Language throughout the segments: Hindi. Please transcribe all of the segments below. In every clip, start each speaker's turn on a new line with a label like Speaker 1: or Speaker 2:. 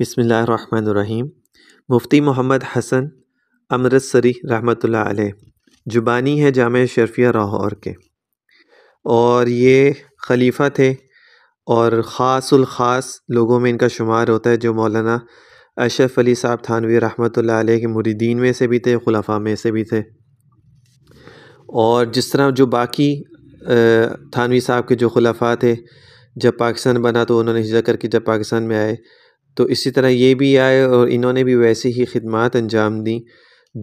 Speaker 1: बसमीम मुफ्ती मोहम्मद हसन अमृतसरी सरी अलैह जुबानी है जाम शरफिया लाहौर के और ये खलीफा थे और ख़ासुल ख़ास लोगों में इनका शुमार होता है जो मौलाना अशरफ अली साहब थानवी रहमत अलैह के मुरीदीन में से भी थे खुलाफा में से भी थे और जिस तरह जो बाकी थानवी साहब के जो खुलाफा थे जब पाकिस्तान बना तो उन्होंने हिजा करके जब पाकिस्तान में आए तो इसी तरह ये भी आए और इन्होंने भी वैसे ही खिदमत अंजाम दी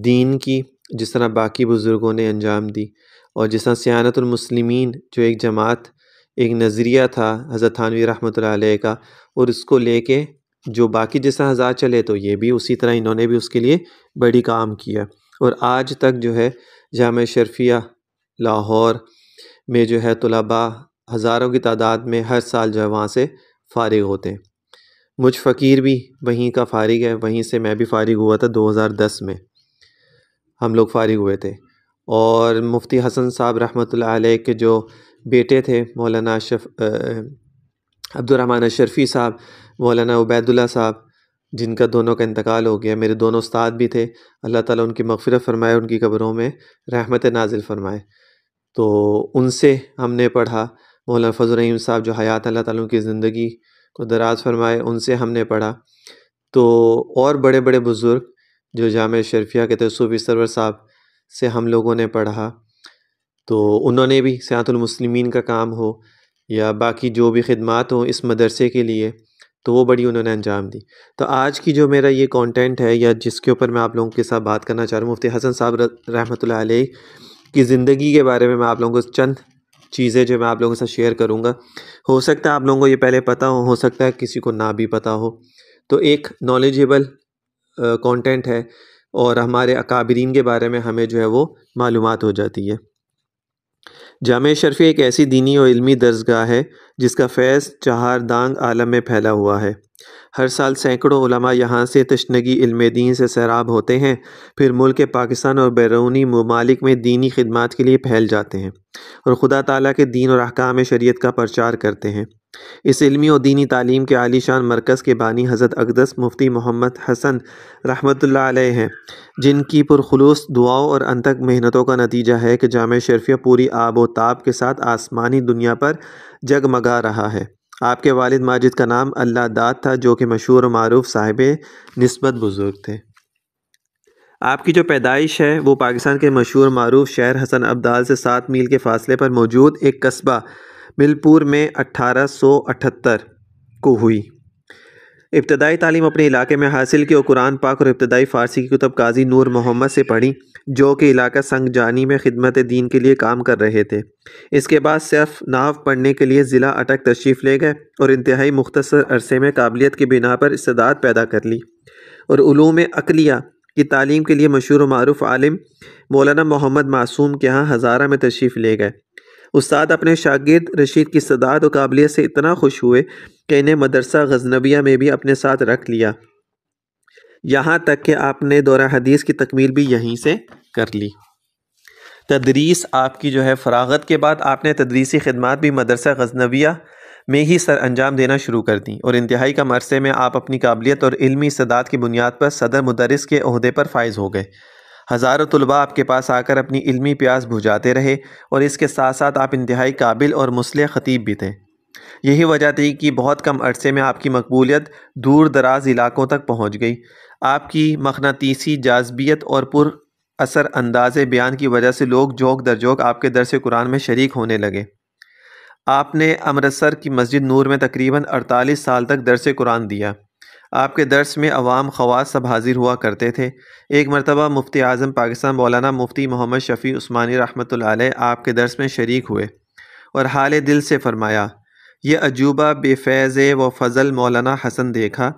Speaker 1: दीन की जिस तरह बाकी बुज़ुर्गों ने अंजाम दी और जिस तरह सियानतमसलिमिन जो एक जमात एक नज़रिया था हज़रत थानवी रहमत का और इसको लेके जो बाकी जिस तरह हज़ार चले तो ये भी उसी तरह इन्होंने भी उसके लिए बड़ी काम किया और आज तक जो है जाम शरफिया लाहौर में जो है तलबा हज़ारों की तादाद में हर साल जो है वहाँ से फ़ारिग होते हैं मुझ फ़कीर भी वहीं का फ़ारिग है वहीं से मैं भी फ़ारिग हुआ था 2010 में हम लोग फ़ारिग हुए थे और मुफ्ती हसन साहब रहमत अलैह के जो बेटे थे मौलाना अशरफ अब्दुलरहमान अशरफ़ी साहब मौलाना उबैदुल्ला साहब जिनका दोनों का इंतकाल हो गया मेरे दोनों उस्ताद भी थे अल्लाह ताला उनकी मगफरत फरमाए उनकी कब्रों में रहमत नाजिल फरमाए तो उनसे हमने पढ़ा मौलाना फजल रहीम साहब जो हयात अल्लाह ताला उनकी ज़िंदगी को दराज फरमाए उनसे हमने पढ़ा तो और बड़े बड़े बुज़ुर्ग जो जाम शरफिया के थे सूफी सरवर साहब से हम लोगों ने पढ़ा तो उन्होंने भी सयातुलमसलिमिन का काम हो या बाकी जो भी खदमात हों इस मदरसे के लिए तो वो बड़ी उन्होंने अंजाम दी तो आज की जो मेरा ये कंटेंट है या जिसके ऊपर मैं आप लोगों के साथ बात करना चाह रहा हूँ मुफ्ती हसन साहब रहमत की ज़िंदगी के बारे में मैं आप लोगों को चंद चीज़ें जो मैं आप लोगों से शेयर करूँगा हो सकता है आप लोगों को ये पहले पता हो हो सकता है किसी को ना भी पता हो तो एक नॉलेजेबल कंटेंट है और हमारे अकाबरीन के बारे में हमें जो है वो मालूम हो जाती है जाम शरफ़ी एक ऐसी दीनी और इल्मी दरसगाह है जिसका फैज़ चहार दांग आलम में फैला हुआ है हर साल सैकड़ों उलमा यहाँ से तशनगी इल्म दीन से सैराब होते हैं फिर मुल्क पाकिस्तान और बैरूनी ममालिक में दीनी खदमात के लिए फैल जाते हैं और ख़ुदा ताली के दीन और अहकाम शरीत का प्रचार करते हैं इस इलमी और दीनी तालीम के आलीशान मरकज़ के बानी हज़रत अकदस मुफ्ती मोहम्मद हसन रहमतुल्लाह अलैह हैं जिनकी पुरखलूस दुआओं और अनतक मेहनतों का नतीजा है कि जाम शरफिया पूरी आब व ताब के साथ आसमानी दुनिया पर जगमगा रहा है आपके वालिद माजिद का नाम अल्लाह दाद था जो कि मशहूर और मरूफ साहिब नस्बत बुज़ुर्ग थे आपकी जो पैदाइश है वो पाकिस्तान के मशहूर मरूफ शहर हसन अब्दाल से सात मील के फासले पर मौजूद एक कस्बा मिलपुर में अट्ठारह को हुई इब्तदाई तालीम अपने इलाके में हासिल की और कुरान पाक और इब्तदाई फ़ारसी की कुतब काजी नूर मोहम्मद से पढ़ी जो कि इलाका संग जानी में खिदमत दीन के लिए काम कर रहे थे इसके बाद सिर्फ नाव पढ़ने के लिए ज़िला अटक तशरीफ़ ले गए और इंतहाई मुख्तर अरसे में काबिलियत की बिना पर इसदात पैदा कर ली और ूम अकलिया की तालीम के लिए मशहूर मरूफ आलम मौलाना मोहम्मद मासूम के यहाँ हज़ारा में तशरीफ़ ले गए उस्ताद अपने शागिद रशीद की सदात और काबिलियत से इतना खुश हुए कि इन्हें मदरसा गजनबिया में भी अपने साथ रख लिया यहाँ तक कि आपने दौरा हदीस की तकमील भी यहीं से कर ली तदरीस आपकी जो है फरागत के बाद आपने तदरीसी खदमात भी मदरसा गजनबिया में ही सर अंजाम देना शुरू कर दी और इंतहाई कम अरसे में आप अपनी काबिलियत और इलमी सदात की बुनियाद पर सदर मदरस के अहदे पर फायज़ हो गए हज़ारों तलबा आपके पास आकर अपनी इलमी प्यास बुझाते रहे और इसके साथ साथ आप इंतहाई काबिल और मुसल ख़तीब भी थे यही वजह थी कि बहुत कम अरसे में आपकी मकबूलियत दूर दराज इलाकों तक पहुँच गई आपकी मखनातीसी जाजबियत और पुर असर अंदाज बयान की वजह से लोग जोक दर जोक आपके दरस कुरान में शरीक होने लगे आपने अमृतसर की मस्जिद नूर में तकरीबन 48 साल तक दरस कुरान दिया आपके दर्स में अवाम खवास सब हाजिर हुआ करते थे एक मरतबा मुफ्ती आज़म पाकिस्तान मौलाना मुफ्ती मोहम्मद शफ़ी उस्मानी रहमत आपके दर्स में शरीक हुए और हाल दिल से फरमाया ये अजूबा बेफैज़ व फजल मौलाना हसन देखा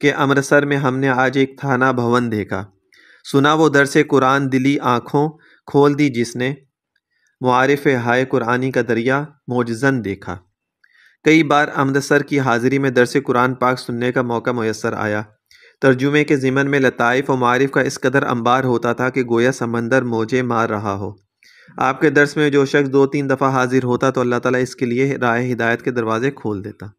Speaker 1: कि अमृतसर में हमने आज एक थाना भवन देखा सुना वो दर से कुरान दिली आँखों खोल दी जिसने मुआरफ़ हाय कुरानी का दरिया मोजन देखा कई बार अमृतसर की हाज़िरी में दरस कुरान पाक सुनने का मौका मैसर आया तर्जुमे के ज़िमन में लताइफ और मारिफ का इस कदर अंबार होता था कि गोया समंदर मोजे मार रहा हो आपके दरस में जो शख्स दो तीन दफ़ा हाजिर होता तो अल्लाह ताला इसके लिए राय हिदायत के दरवाज़े खोल देता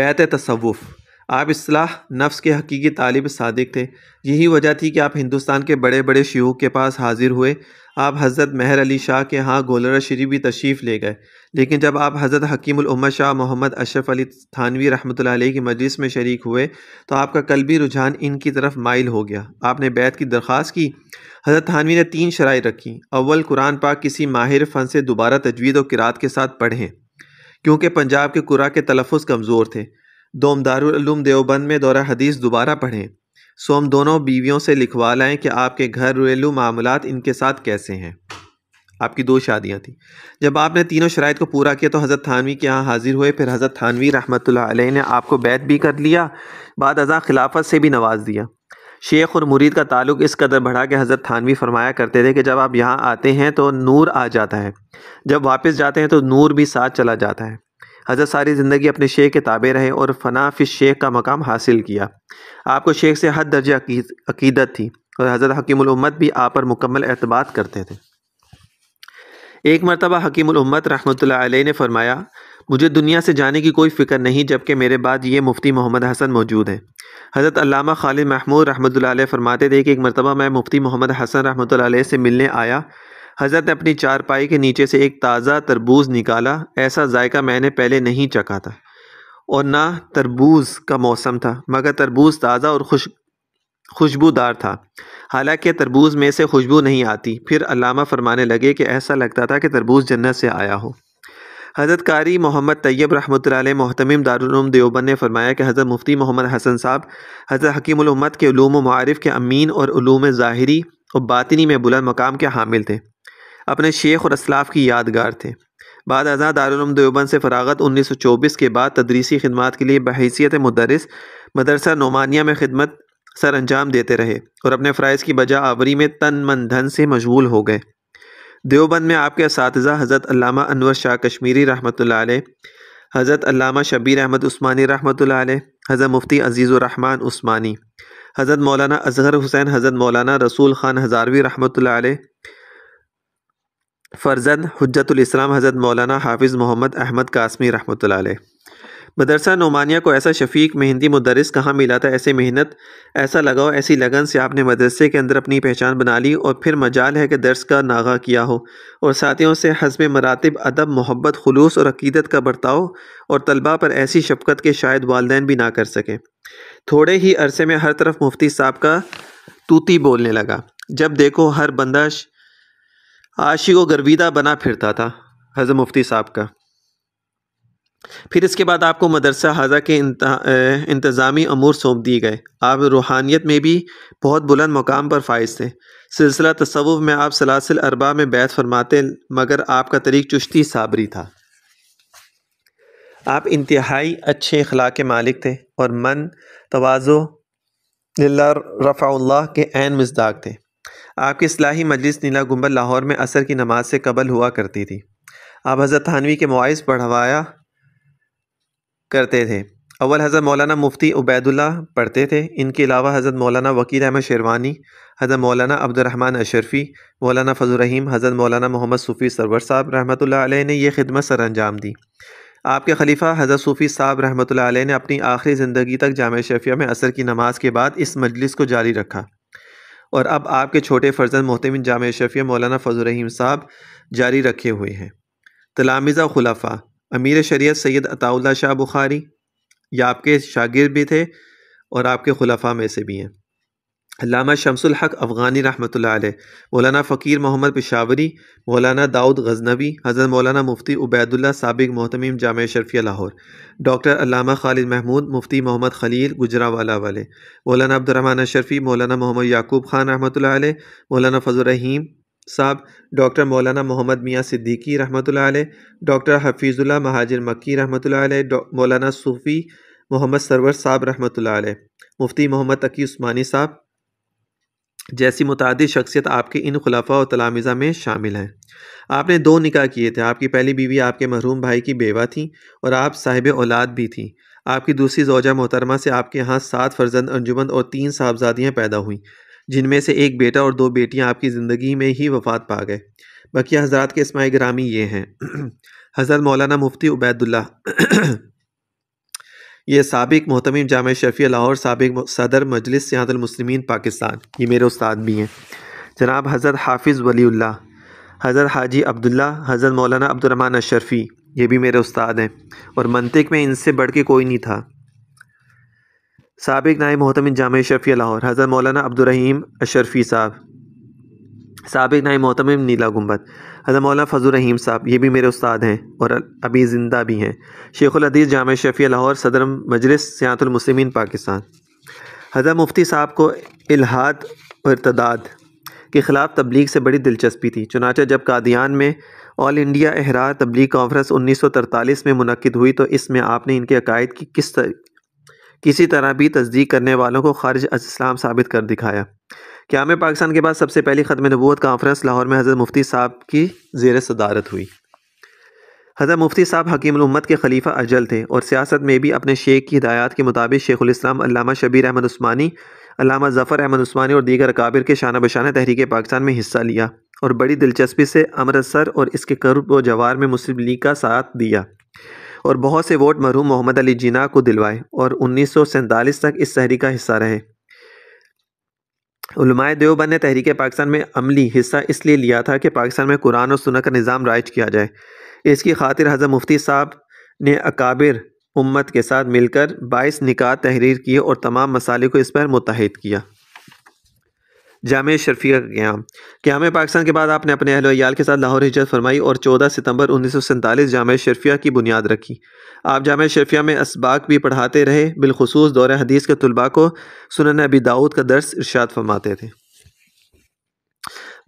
Speaker 1: बैत तसवुफ़ आप असलाह नफ्स के हकीकी तालिब सादिक थे यही वजह थी कि आप हिंदुस्तान के बड़े बड़े शयू के पास हाजिर हुए आप हज़रत महर अली शाह के यहाँ गोलरा शरीफ भी तशरीफ़ ले गए लेकिन जब आप हज़रत हकीमुलम्मा शाह मोहम्मद अशरफ अली थानवी रहमत की मजलिस में शरीक हुए तो आपका कल भी रुझान इनकी तरफ माइल हो गया आपने बैत की दरख्वास की हज़रत थानवी ने तीन शराइ रखी अव्वल कुरान पाक किसी माहिर फ़न से दोबारा तजवीज़ और किरात के साथ पढ़ें क्योंकि पंजाब के कुरा के तलफ़ कमज़ोर थे दोम दारूम देवबंद में दौरा हदीस दोबारा पढ़ें सोम दोनों बीवियों से लिखवा लाएँ कि आपके घर रेलू मामला इनके साथ कैसे हैं आपकी दो शादियाँ थीं जब आपने तीनों शराइ को पूरा किया तो हज़रत थानवी के यहाँ हाज़िर हुए फिर हज़रत थानवी रहमत ने आपको बैत भी कर लिया बाद अजा खिलाफत से भी नवाज दिया शेख और मुरीद का ताल्लुक इस कदर बढ़ा कि हज़रत थानवी फरमाया करते थे कि जब आप यहाँ आते हैं तो नूर आ जाता है जब वापस जाते हैं तो नूर भी साथ चला जाता है हज़रत सारी ज़िंदगी अपने शेख के ताबे रहे और फनाफिस शेख का मकाम हासिल किया आपको शेख से हद दर्ज अकीदत थी और हज़रत हकीमत भी आप पर मुकम्मल अतबाद करते थे एक मरतबा हकीमत रहमत ने फरमाया मुझे दुनिया से जाने की कोई फ़िक्र नहीं जबकि मेरे बाद ये मुफ्ती मोहम्मद हसन मौजूद हैं हज़रत अल्लामा खालिद महमूद रहमत फरमाते थे कि एक मरतबा मैं मुफ्ती मोहम्मद हसन रहमत से मिलने आया हजरत ने अपनी चारपाई के नीचे से एक ताज़ा तरबूज निकाला ऐसा जायका मैंने पहले नहीं चखा था और ना तरबूज का मौसम था मगर तरबूज ताज़ा और खुश खुशबूदार था हालांकि तरबूज में से खुशबू नहीं आती फिर अलामा फरमाने लगे कि ऐसा लगता था कि तरबूज जन्नत से आया हो हज़रत कारी मोहम्मद तैयब रहमत महतमिम दारुलूम देवबन ने फरमाया कि हज़रत मुफ्ती मोहम्मद हसन साहब हज़रत हकीमत के ूम मारफ़ के अमीन और ज़ाहरी और बातनी में बुलंद मकाम के हामिल थे अपने शेख और असलाफ की यादगार थे बाद आज़ाद दारुलम देवबंद से फरागत 1924 के बाद तदरीसी खदमात के लिए बहसीत मदरस मदरसा नोमानिया में खिदमत सर अंजाम देते रहे और अपने फ़रज़ की बजा आवरी में तन मन धन से मशगूल हो गए देवबंद में आपके इस हज़रत अल्लामा अनवर शाह कश्मीरी रहमत हज़रत अल्लामा शबीर अहमद उस्मानी रहमत हज़रत मुफ्ती अजीज़ुररहमान उस्मानी हज़रत मौलाना अजहर हुसैन हज़रत मौलाना रसूल ख़ान हज़ारवी रहमत फ़र्जंद हजतुलस्लाम हज़रत मौलाना हाफिज़ मोहम्मद अहमद कासमी रहमत मदरसा नुमानिया को ऐसा शफीक मेहंदी मदरस कहाँ मिला था ऐसे मेहनत ऐसा लगाओ ऐसी लगन से आपने मदरसे के अंदर अपनी पहचान बना ली और फिर मजाल है कि दर्स का नागा किया हो और साथियों से हजब मरातब अदब मोहब्बत खलूस और अकीदत का बर्ताव और तलबा पर ऐसी शफकत के शायद वालदेन भी ना कर सकें थोड़े ही अरसे में हर तरफ मुफ्ती साहब का तूती बोलने लगा जब देखो हर बंदा आशी को गर्विदा बना फिरता था हज़र मुफ्ती साहब का फिर इसके बाद आपको मदरसा हाजा के इंतज़ामी अमूर सौंप दिए गए आप रूहानियत में भी बहुत बुलंद मकाम पर फाइज थे सिलसिला तसवुफ़ में आप सलासिल अरबा में बैत फरमाते मगर आपका तरीक चुश्ती साबरी था आप इंतहाई अच्छे अखलाक के मालिक थे और मन तोज़ो रफ़ा के मजदाक थे आपकी असलाही मजलिस नीला गुम्बल लाहौर में असर की नमाज से कबल हुआ करती थी आप हज़रत थानवी के मुआज़ पढ़वाया करते थे अव्वल हज़रत मौलाना मुफ्ती उबैदुल्ला पढ़ते थे इनके अलावा हज़रत मौलाना वकील अहमद शेरवानी हज़रत मौलाना अब्दुलरहमान अशरफ़ी मौलाना फ़जुल रहीम हज़रत मौलाना मोहम्मद सूफ़ी सरवर साहब रहमत ने यह खिदमत सर अंजाम दी आपके खलीफा हज़रत सूफ़ी साहब रहमत ने अपनी आखिरी ज़िंदगी तक जाम शफिया में असर की नमाज के बाद इस मजलिस को जारी रखा और अब आपके छोटे फ़र्जन मोहतमिन जाम शफिया मौलाना रहीम साहब जारी रखे हुए हैं तलामिज़ा खुलाफा अमीर शरीत सैयद अताउल्ला शाह बुखारी ये आपके शागिर भी थे और आपके खुलाफा में से भी हैं लामा शमसुल हक अफ़गानी रहमत मौलाना फ़कीर मोहम्मद पिशावरी मौलाना दाऊद गज़नबी हज़रत मौलाना मुफ्ती उबैदुल्ला सबक मोहतमीम जाम शरफिया लाहौर डॉक्टर अलामा खालिद महमूद मुफ्ती मोहम्मद खलील गुजरावाला वाले मौलाना अब्दुलरहमान शरफ़ी मौलाना मोहम्मद याकूब खान रहमत मौलाना फजल रहीम साहब डॉक्टर मौलाना मोहम्मद मियाँ सिद्दीकी रहमतुल्लाह डॉक्टर हफीज़ुल्ला महाजिर मक्की रहमतुल्लाह मौलाना सूफ़ी मोहम्मद सरवर साहब रहमत अलैह मुफ्ती मोहम्मद तकी उस्मानी साहब जैसी मुतद शख्सियत आपके इन खुलाफा और तलामिज़ा में शामिल हैं आपने दो निकाह किए थे आपकी पहली बीवी आपके महरूम भाई की बेवा थी और आप साहिब औलाद भी थी आपकी दूसरी जोजा मोहतरमा से आपके यहाँ सात फर्जंद अंजुमन और तीन साहबजादियाँ पैदा हुईं जिनमें से एक बेटा और दो बेटियाँ आपकी ज़िंदगी में ही वफात पा गए बकिया हजरात के इसमाय ग्रामी ये हैं हज़रत मौलाना मुफ्ती उबैदुल्ला ये सबक महतमिम जाम शफी लाहौर सबक सदर मजलिस सियातलमसलमिन पाकिस्तान ये मेरे उस्ताद भी हैं जनाब हज़रत हाफिज़ वली हज़रत हाजी अब्दुल्ला हज़रत मौलाना अब्दुलरहमान अशरफ़ी ये भी मेरे उस्ताद हैं और मनतिक में इनसे बढ़ के कोई नहीं था सबक नायब मोहतमिन जाम शफी लाहौर हज़रत मौलाना अब्दुलरहीम अशरफ़ी साहब सबक नाई मोहतम नीला गुम्बद हज़र मौला फजल रहीम साहब ये भी मेरे उस्ताद हैं और अभी ज़िंदा भी हैं शेखुलदीस जाम शफ़ी लाहौर सदर मजलिस सियातुलमसलिमिन पाकिस्तान हज़र मुफ्ती साहब को इलाहाद और के ख़िलाफ़ तबलीग से बड़ी दिलचस्पी थी चुनाचा जब कादियान में ऑल इंडिया अहरा तबलीग कॉन्फ्रेंस उन्नीस सौ तरतालीस में मनक़द हुई तो इसमें आपने इनके अकायद की किस तर... किसी तरह भी तस्दीक करने वालों को खारिज इस्लाम साबित कर दिखाया क्या पाकिस्तान के बाद सबसे पहली ख़त्म नबूत कॉन्फ्रेंस लाहौर में हज़रत मुफ्ती साहब की जेर सदारत हुई हज़रत मुफ्ती साहब हकीम उम्मत के खलीफा अजल थे और सियासत में भी अपने शेख की हदायत के मुताबिक शेखुलस्लाम अलामा शबीर अहमद ऊस्मानी अलामा ज़फ़र अहमद ऊस्मानी और दीगर काबिर के शाना बशाना तहरीक पाकिस्तान में हिस्सा लिया और बड़ी दिलचस्पी से अमृतसर और इसके करब व जवार में मुस्लिम लीग का साथ दिया और बहुत से वोट मरहूम मोहम्मद अली जिना को दिलवाए और उन्नीस तक इस शहरी का हिस्सा रहे उलमाए देवबंद ने तहरीक पाकिस्तान में अमली हिस्सा इसलिए लिया था कि पाकिस्तान में कुरान और सुना का निज़ाम राइज किया जाए इसकी खातिर हजर मुफ्ती साहब ने अकाबिर उम्मत के साथ मिलकर बाईस निकात तहरीर किए और तमाम मसाले को इस पर मुतहद किया जाम शरफिया का क्याम क्याम पाकिस्तान के बाद आपने अपने अहलोयाल के साथ लाहौर हिजरत फरमाई और चौदह सितम्बर उन्नीस सौ सैंतालीस जाम शरफिया की बुनियाद रखी आप जाम शरफिया में इसबाक भी पढ़ाते रहे बिलखसूस दौर हदीस के तलबा को सुनन अबी दाऊद का दर्स इर्शाद फरमाते थे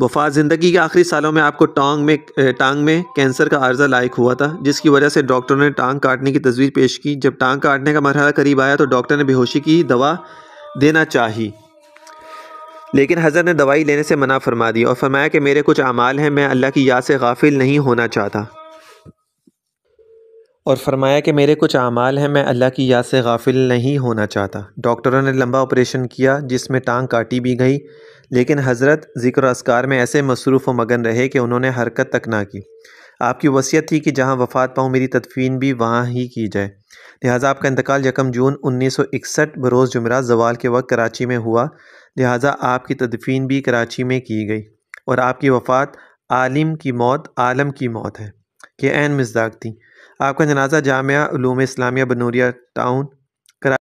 Speaker 1: वफात ज़िंदगी के आखिरी सालों में आपको टांग में टांग में कैंसर का अर्जा लायक हुआ था जिसकी वजह से डॉक्टर ने टांग काटने की तस्वीर पेश की जब टांग काटने का मरहला करीब आया तो डॉक्टर ने बेहोशी की दवा देना चाहिए लेकिन हज़र ने दवाई लेने से मना फरमा दी और फरमाया कि मेरे कुछ अमाल हैं मैं अल्लाह की याद से गाफिल नहीं होना चाहता और फरमाया कि मेरे कुछ अमाल हैं मैं अल्लाह की याद से गाफिल नहीं होना चाहता डॉक्टरों ने लंबा ऑपरेशन किया जिसमें टांग काटी भी गई लेकिन हज़रत ज़िक्र असकार में ऐसे मसरूफ़ व मगन रहे कि उन्होंने हरकत तक ना की आपकी वसीयत थी कि जहाँ वफ़ात पाऊँ मेरी तदफीन भी वहाँ ही की जाए लिहाजा आपका इंतकाल यकम जून उन्नीस सौ इकसठ बरोज़ जुमरात जवाल के वक्त कराची में हुआ लिहाजा आपकी तदफीन भी कराची में की गई और आपकी वफ़ात आलिम की मौत आलम की मौत है के एन मजदाक थी आपका जनाजा जामिया इस्लामिया बनूरिया टाउन